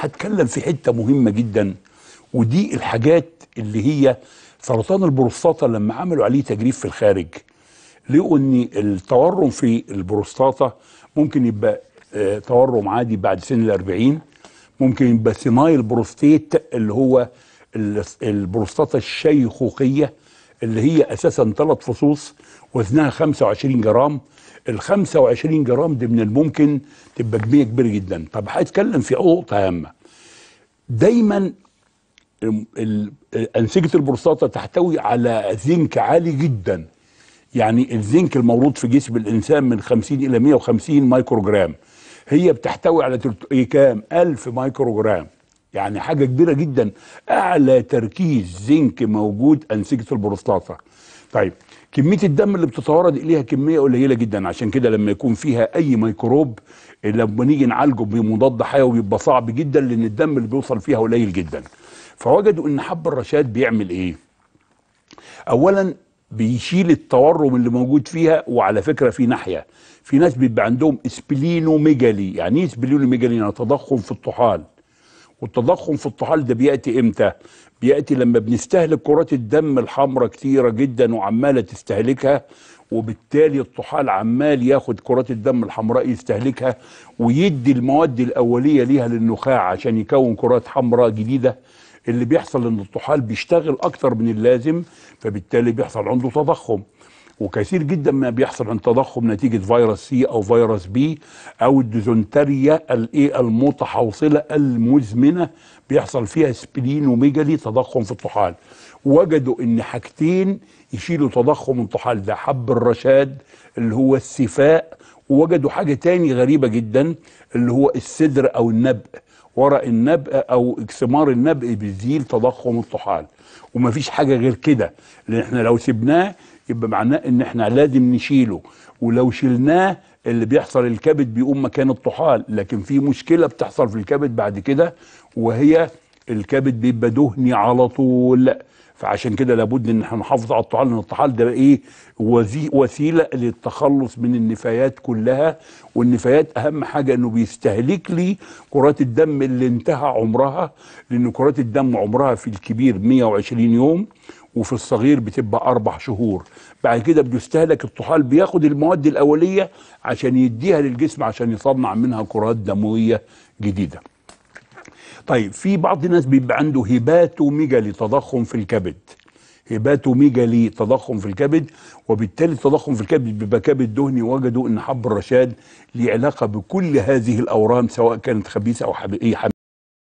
هتكلم في حته مهمه جدا ودي الحاجات اللي هي سرطان البروستاتا لما عملوا عليه تجريب في الخارج لقوا ان التورم في البروستاتا ممكن يبقى آه، تورم عادي بعد سن الأربعين ممكن يبقى ثنايل بروستيت اللي هو البروستاتا الشيخوخيه اللي هي اساسا ثلاث فصوص وزنها 25 جرام ال 25 جرام دي من الممكن تبقى كميه كبيره جدا طب هتكلم في نقطه هامه دايما انسجه البروستاتا تحتوي على زنك عالي جدا يعني الزنك المورود في جسم الانسان من 50 الى 150 مايكرو جرام هي بتحتوي على إيه كام 1000 مايكرو جرام يعني حاجه كبيره جدا اعلى تركيز زنك موجود انسجه البروستاتا طيب كميه الدم اللي بتتوارد اليها كميه قليله جدا عشان كده لما يكون فيها اي ميكروب لما نيجي نعالجه بمضاد حيوي بيبقى صعب جدا لان الدم اللي بيوصل فيها قليل جدا فوجدوا ان حب الرشاد بيعمل ايه اولا بيشيل التورم اللي موجود فيها وعلى فكره في ناحيه في ناس بيبقى عندهم اسبلينوميجالي يعني ايه اسبلينوميجالي يعني تضخم في الطحال والتضخم في الطحال ده بياتي امتى؟ بياتي لما بنستهلك كرات الدم الحمراء كتيره جدا وعماله تستهلكها وبالتالي الطحال عمال ياخد كرات الدم الحمراء يستهلكها ويدي المواد الاوليه ليها للنخاع عشان يكون كرات حمراء جديده اللي بيحصل ان الطحال بيشتغل اكتر من اللازم فبالتالي بيحصل عنده تضخم وكثير جدا ما بيحصل عند تضخم نتيجه فيروس سي او فيروس بي او الديزونتريا الايه المتحوصله المزمنه بيحصل فيها وميجالي تضخم في الطحال وجدوا ان حاجتين يشيلوا تضخم الطحال ده حب الرشاد اللي هو السفاء ووجدوا حاجه تاني غريبه جدا اللي هو السدر او النبق ورق النبأ او ثمار النبأ بيزيل تضخم الطحال ومفيش حاجه غير كده لان احنا لو سبناه يبقى معناه ان احنا لازم نشيله ولو شلناه اللي بيحصل الكبد بيقوم مكان الطحال لكن في مشكله بتحصل في الكبد بعد كده وهي الكبد بيبقى دهني على طول فعشان كده لابد ان احنا نحافظ على الطحال لان الطحال ده ايه وسيله للتخلص من النفايات كلها والنفايات اهم حاجه انه بيستهلك لي كرات الدم اللي انتهى عمرها لان كرات الدم عمرها في الكبير 120 يوم وفي الصغير بتبقى اربع شهور بعد كده بيستهلك الطحال بياخد المواد الاوليه عشان يديها للجسم عشان يصنع منها كرات دمويه جديده طيب في بعض الناس بيبقى عنده هيباتوميجالي تضخم في الكبد هيباتوميجالي تضخم في الكبد وبالتالي التضخم في الكبد بيبقى كبد دهني وجدوا ان حب الرشاد له علاقه بكل هذه الاورام سواء كانت خبيثه او حميده